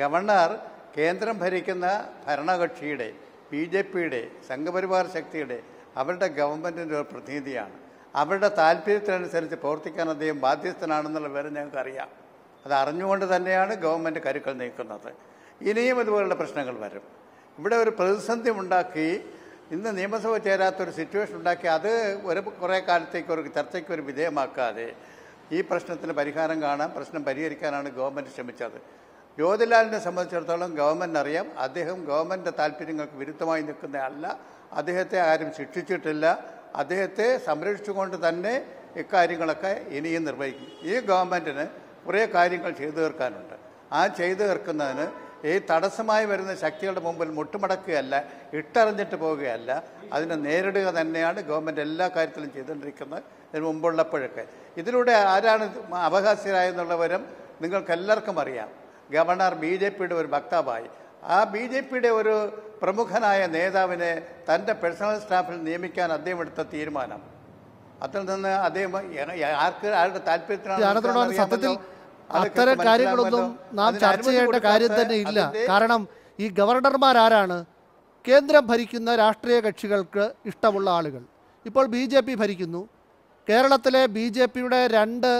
governor കേന്ദ്രം ഭരിക്കുന്ന ഭരണകക്ഷിയുടെ B J പിയുടെ സംഘപരിവാർ ശക്തിയുടെ അവരുടെ ഗവൺമെൻറ്റിൻ്റെ ഒരു പ്രതിനിധിയാണ് അവരുടെ താല്പര്യത്തിനനുസരിച്ച് പ്രവർത്തിക്കാൻ അദ്ദേഹം ബാധ്യസ്ഥനാണെന്നുള്ള വിവരം ഞങ്ങൾക്കറിയാം അത് അറിഞ്ഞുകൊണ്ട് തന്നെയാണ് ഗവൺമെൻറ് കരുക്കൾ നീക്കുന്നത് ഇനിയും ഇതുപോലുള്ള പ്രശ്നങ്ങൾ വരും ഇവിടെ ഒരു പ്രതിസന്ധി ഉണ്ടാക്കി ഇന്ന് നിയമസഭ ചേരാത്തൊരു സിറ്റുവേഷൻ ഉണ്ടാക്കി അത് ഒരു കുറേ കാലത്തേക്ക് ഒരു ചർച്ചയ്ക്ക് ഒരു വിധേയമാക്കാതെ ഈ പ്രശ്നത്തിന് പരിഹാരം കാണാൻ പ്രശ്നം പരിഹരിക്കാനാണ് ഗവൺമെൻറ് ശ്രമിച്ചത് ജ്യോതിലാലിനെ സംബന്ധിച്ചിടത്തോളം ഗവൺമെൻറ് അറിയാം അദ്ദേഹം ഗവൺമെൻറ് താല്പര്യങ്ങൾക്ക് വിരുദ്ധമായി നിൽക്കുന്നതല്ല അദ്ദേഹത്തെ ആരും ശിക്ഷിച്ചിട്ടില്ല അദ്ദേഹത്തെ സംരക്ഷിച്ചുകൊണ്ട് തന്നെ ഇക്കാര്യങ്ങളൊക്കെ ഇനിയും നിർവഹിക്കും ഈ ഗവൺമെൻറ്റിന് കുറേ കാര്യങ്ങൾ ചെയ്തു തീർക്കാനുണ്ട് ആ ചെയ്തു തീർക്കുന്നതിന് ഈ തടസ്സമായി വരുന്ന ശക്തികളുടെ മുമ്പിൽ മുട്ടുമടക്കുകയല്ല ഇട്ടറിഞ്ഞിട്ട് പോവുകയല്ല അതിനെ നേരിടുക തന്നെയാണ് ഗവൺമെൻറ് എല്ലാ കാര്യത്തിലും ചെയ്തുകൊണ്ടിരിക്കുന്നത് ഇതിന് മുമ്പുള്ളപ്പോഴൊക്കെ ഇതിലൂടെ ആരാണ് അപഹാസ്യരായെന്നുള്ളവരും നിങ്ങൾക്കെല്ലാവർക്കും അറിയാം ഗവർണർ ബി ജെ പിയുടെ ഒരു വക്താവായി ആ ബി ജെ പിയുടെ ഒരു പ്രമുഖനായ നേതാവിനെ തൻ്റെ പേഴ്സണൽ സ്റ്റാഫിൽ നിയമിക്കാൻ അദ്ദേഹം എടുത്ത തീരുമാനം അതിൽ നിന്ന് അദ്ദേഹം ആർക്ക് ആരുടെ താല്പര്യത്തിനാണ് സത്യത്തിൽ അത്തരം കാര്യങ്ങളൊന്നും നാം ചർച്ച ചെയ്യേണ്ട കാര്യം തന്നെ ഇല്ല കാരണം ഈ ഗവർണർമാർ ആരാണ് കേന്ദ്രം ഭരിക്കുന്ന രാഷ്ട്രീയ കക്ഷികൾക്ക് ഇഷ്ടമുള്ള ആളുകൾ ഇപ്പോൾ ബി ഭരിക്കുന്നു കേരളത്തിലെ ബി രണ്ട്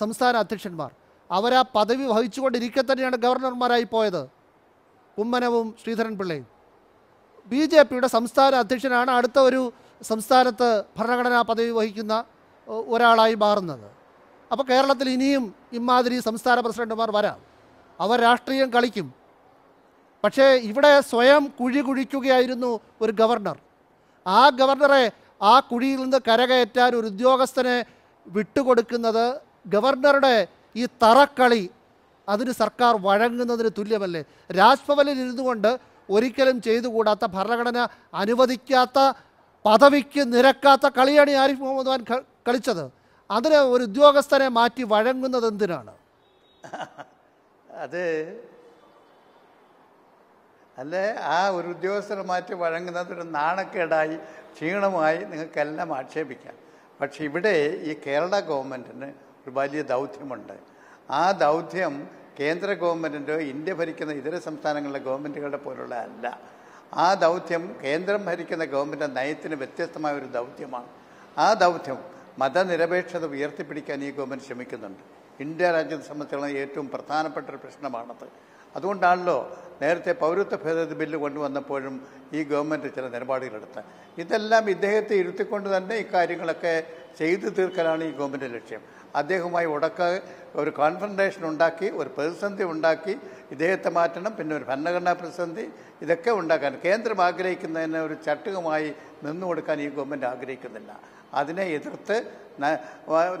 സംസ്ഥാന അധ്യക്ഷന്മാർ അവരാ പദവി വഹിച്ചുകൊണ്ടിരിക്കെ തന്നെയാണ് ഗവർണർമാരായി പോയത് കുമ്മനവും ശ്രീധരൻ പിള്ളയും ബി ജെ പിയുടെ സംസ്ഥാന അധ്യക്ഷനാണ് അടുത്ത ഒരു സംസ്ഥാനത്ത് ഭരണഘടനാ പദവി വഹിക്കുന്ന ഒരാളായി മാറുന്നത് അപ്പോൾ കേരളത്തിൽ ഇനിയും ഇമാതിരി സംസ്ഥാന പ്രസിഡന്റുമാർ വരാം അവർ രാഷ്ട്രീയം കളിക്കും പക്ഷേ ഇവിടെ സ്വയം കുഴി കുഴിക്കുകയായിരുന്നു ഒരു ഗവർണർ ആ ഗവർണറെ ആ കുഴിയിൽ നിന്ന് കരകയറ്റാൻ ഒരു ഉദ്യോഗസ്ഥനെ വിട്ടുകൊടുക്കുന്നത് ഗവർണറുടെ ഈ തറക്കളി അതിന് സർക്കാർ വഴങ്ങുന്നതിന് തുല്യമല്ലേ രാജ്ഭവനിൽ ഇരുന്നു കൊണ്ട് ഒരിക്കലും ചെയ്തുകൂടാത്ത ഭരണഘടന അനുവദിക്കാത്ത പദവിക്ക് നിരക്കാത്ത കളിയാണ് ആരിഫ് മുഹമ്മദ് ഖാൻ കളിച്ചത് അതിന് ഒരു ഉദ്യോഗസ്ഥനെ മാറ്റി വഴങ്ങുന്നത് എന്തിനാണ് അത് അല്ലേ ആ ഒരു ഉദ്യോഗസ്ഥനെ മാറ്റി വഴങ്ങുന്നത് ഒരു നാണക്കേടായി ക്ഷീണമായി നിങ്ങൾക്കെല്ലാം ആക്ഷേപിക്കാം പക്ഷെ ഇവിടെ ഈ കേരള ഗവൺമെൻറ്റിന് ഒരു വലിയ ദൗത്യമുണ്ട് ആ ദൗത്യം കേന്ദ്ര ഗവൺമെൻറ്റിൻ്റെ ഇന്ത്യ ഭരിക്കുന്ന ഇതര സംസ്ഥാനങ്ങളിലെ ഗവൺമെൻറ്റുകളുടെ പോലുള്ള അല്ല ആ ദൗത്യം കേന്ദ്രം ഭരിക്കുന്ന ഗവൺമെൻറ് നയത്തിന് വ്യത്യസ്തമായ ഒരു ദൗത്യമാണ് ആ ദൗത്യം മതനിരപേക്ഷത ഉയർത്തിപ്പിടിക്കാൻ ഈ ഗവൺമെൻറ് ശ്രമിക്കുന്നുണ്ട് ഇന്ത്യ രാജ്യത്തെ സംബന്ധിച്ചുള്ള ഏറ്റവും പ്രധാനപ്പെട്ട ഒരു പ്രശ്നമാണത് അതുകൊണ്ടാണല്ലോ നേരത്തെ പൗരത്വ ഭേദഗതി ബില്ല് കൊണ്ടുവന്നപ്പോഴും ഈ ഗവൺമെൻറ് ചില നിലപാടുകളെടുത്ത് ഇതെല്ലാം ഇദ്ദേഹത്തെ ഇരുത്തിക്കൊണ്ട് തന്നെ ഇക്കാര്യങ്ങളൊക്കെ ചെയ്തു തീർക്കലാണ് ഈ ഗവൺമെൻറ് ലക്ഷ്യം അദ്ദേഹവുമായി ഉടക്ക ഒരു കോൺഫ്രണ്ടേഷൻ ഉണ്ടാക്കി ഒരു പ്രതിസന്ധി ഉണ്ടാക്കി ഇദ്ദേഹത്തെ മാറ്റണം പിന്നെ ഒരു ഭരണഘടനാ പ്രതിസന്ധി ഇതൊക്കെ ഉണ്ടാക്കാൻ കേന്ദ്രം ആഗ്രഹിക്കുന്നതിന് ഒരു ചട്ടുകമായി നിന്നു കൊടുക്കാൻ ഈ ഗവൺമെൻറ് ആഗ്രഹിക്കുന്നില്ല അതിനെ എതിർത്ത്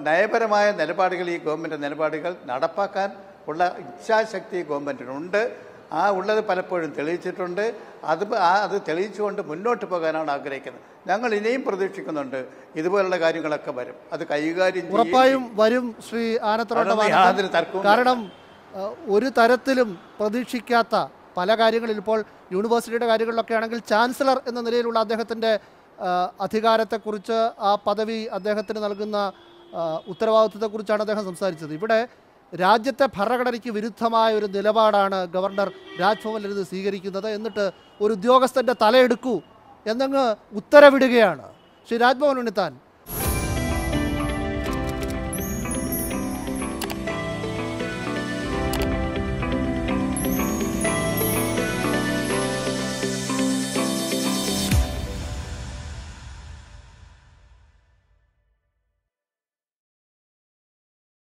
നയപരമായ നിലപാടുകൾ ഈ ഗവൺമെൻറ് നിലപാടുകൾ നടപ്പാക്കാൻ ഉള്ള ഇച്ഛാശക്തി ഗവൺമെൻറ്റിനുണ്ട് ആ ഉള്ളത് പലപ്പോഴും തെളിയിച്ചിട്ടുണ്ട് അത് ആ അത് തെളിയിച്ചുകൊണ്ട് മുന്നോട്ട് പോകാനാണ് ആഗ്രഹിക്കുന്നത് ഞങ്ങൾ ഇനിയും പ്രതീക്ഷിക്കുന്നുണ്ട് ഇതുപോലുള്ള കാര്യങ്ങളൊക്കെ വരും അത് കൈകാര്യം ഉറപ്പായും വരും ശ്രീ ആനത്തറോട്ട കാരണം ഒരു തരത്തിലും പ്രതീക്ഷിക്കാത്ത പല കാര്യങ്ങളിൽ ഇപ്പോൾ യൂണിവേഴ്സിറ്റിയുടെ കാര്യങ്ങളിലൊക്കെ ആണെങ്കിൽ ചാൻസലർ എന്ന നിലയിലുള്ള അദ്ദേഹത്തിൻ്റെ അധികാരത്തെക്കുറിച്ച് ആ പദവി അദ്ദേഹത്തിന് നൽകുന്ന ഉത്തരവാദിത്വത്തെക്കുറിച്ചാണ് അദ്ദേഹം സംസാരിച്ചത് ഇവിടെ രാജ്യത്തെ ഭരണഘടനയ്ക്ക് വിരുദ്ധമായ ഒരു നിലപാടാണ് ഗവർണർ രാജ്ഭവനിൽ നിന്ന് സ്വീകരിക്കുന്നത് എന്നിട്ട് ഒരു ഉദ്യോഗസ്ഥൻ്റെ തലയെടുക്കൂ എന്നങ്ങ് ഉത്തരവിടുകയാണ് ശ്രീ രാജ്ഭവൻ ഉണ്ണിത്താൻ